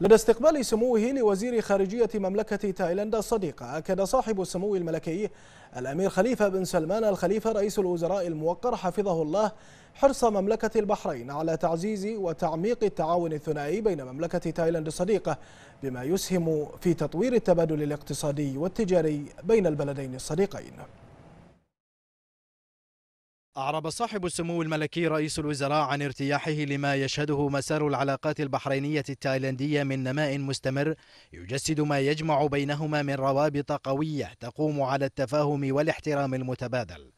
لدى استقبال سموه لوزير خارجية مملكة تايلاند الصديقة أكد صاحب السمو الملكي الأمير خليفة بن سلمان الخليفة رئيس الوزراء الموقر حفظه الله حرص مملكة البحرين على تعزيز وتعميق التعاون الثنائي بين مملكة تايلاند الصديقة بما يسهم في تطوير التبادل الاقتصادي والتجاري بين البلدين الصديقين أعرب صاحب السمو الملكي رئيس الوزراء عن ارتياحه لما يشهده مسار العلاقات البحرينية التايلاندية من نماء مستمر يجسد ما يجمع بينهما من روابط قوية تقوم على التفاهم والاحترام المتبادل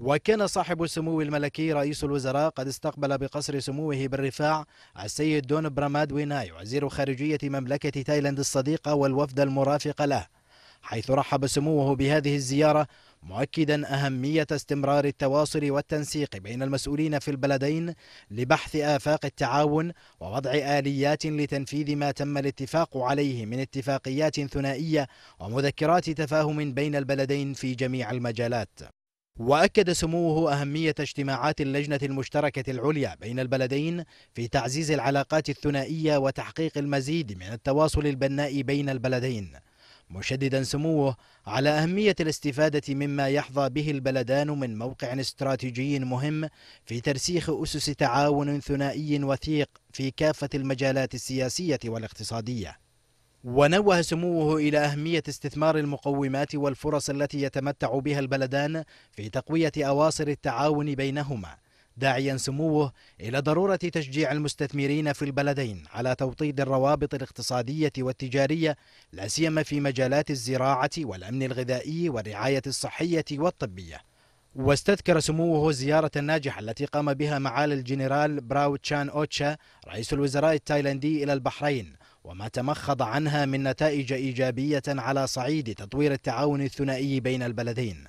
وكان صاحب السمو الملكي رئيس الوزراء قد استقبل بقصر سموه بالرفاع السيد دون براماد ويناي وزير خارجية مملكة تايلاند الصديقة والوفد المرافق له حيث رحب سموه بهذه الزيارة مؤكدا أهمية استمرار التواصل والتنسيق بين المسؤولين في البلدين لبحث آفاق التعاون ووضع آليات لتنفيذ ما تم الاتفاق عليه من اتفاقيات ثنائية ومذكرات تفاهم بين البلدين في جميع المجالات وأكد سموه أهمية اجتماعات اللجنة المشتركة العليا بين البلدين في تعزيز العلاقات الثنائية وتحقيق المزيد من التواصل البناء بين البلدين مشددا سموه على أهمية الاستفادة مما يحظى به البلدان من موقع استراتيجي مهم في ترسيخ أسس تعاون ثنائي وثيق في كافة المجالات السياسية والاقتصادية ونوه سموه إلى أهمية استثمار المقومات والفرص التي يتمتع بها البلدان في تقوية أواصر التعاون بينهما داعيا سموه إلى ضرورة تشجيع المستثمرين في البلدين على توطيد الروابط الاقتصادية والتجارية لا سيما في مجالات الزراعة والأمن الغذائي والرعاية الصحية والطبية واستذكر سموه الزيارة الناجحة التي قام بها معالي الجنرال براو تشان أوتشا رئيس الوزراء التايلاندي إلى البحرين وما تمخض عنها من نتائج إيجابية على صعيد تطوير التعاون الثنائي بين البلدين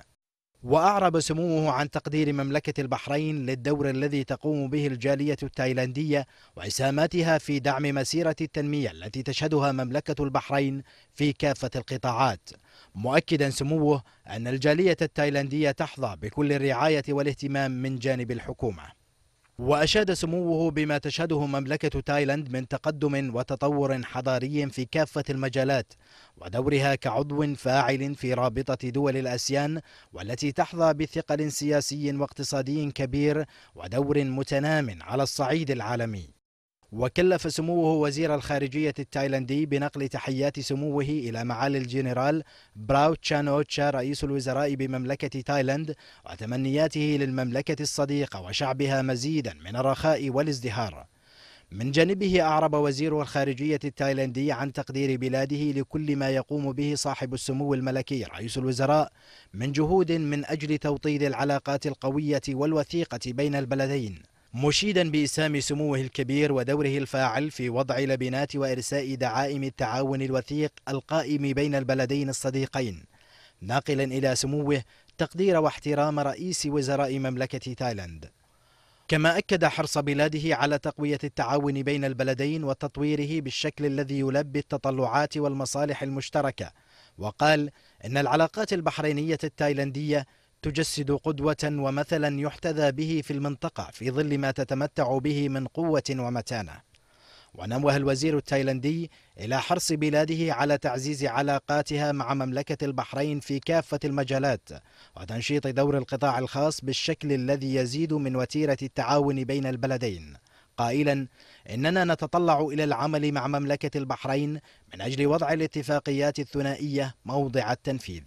وأعرب سموه عن تقدير مملكة البحرين للدور الذي تقوم به الجالية التايلاندية وإسهاماتها في دعم مسيرة التنمية التي تشهدها مملكة البحرين في كافة القطاعات مؤكدا سموه أن الجالية التايلاندية تحظى بكل الرعاية والاهتمام من جانب الحكومة وأشاد سموه بما تشهده مملكة تايلاند من تقدم وتطور حضاري في كافة المجالات ودورها كعضو فاعل في رابطة دول الأسيان والتي تحظى بثقل سياسي واقتصادي كبير ودور متنام على الصعيد العالمي وكلف سموه وزير الخارجية التايلاندي بنقل تحيات سموه إلى معالي الجنرال براو تشانوتشا رئيس الوزراء بمملكة تايلاند وتمنياته للمملكة الصديقة وشعبها مزيدا من الرخاء والازدهار من جانبه أعرب وزير الخارجية التايلاندي عن تقدير بلاده لكل ما يقوم به صاحب السمو الملكي رئيس الوزراء من جهود من أجل توطيد العلاقات القوية والوثيقة بين البلدين مشيدا بإسهام سموه الكبير ودوره الفاعل في وضع لبنات وإرساء دعائم التعاون الوثيق القائم بين البلدين الصديقين ناقلا إلى سموه تقدير واحترام رئيس وزراء مملكة تايلاند كما أكد حرص بلاده على تقوية التعاون بين البلدين وتطويره بالشكل الذي يلبي التطلعات والمصالح المشتركة وقال إن العلاقات البحرينية التايلاندية تجسد قدوة ومثلا يحتذى به في المنطقة في ظل ما تتمتع به من قوة ومتانة ونوه الوزير التايلندي إلى حرص بلاده على تعزيز علاقاتها مع مملكة البحرين في كافة المجالات وتنشيط دور القطاع الخاص بالشكل الذي يزيد من وتيرة التعاون بين البلدين قائلا إننا نتطلع إلى العمل مع مملكة البحرين من أجل وضع الاتفاقيات الثنائية موضع التنفيذ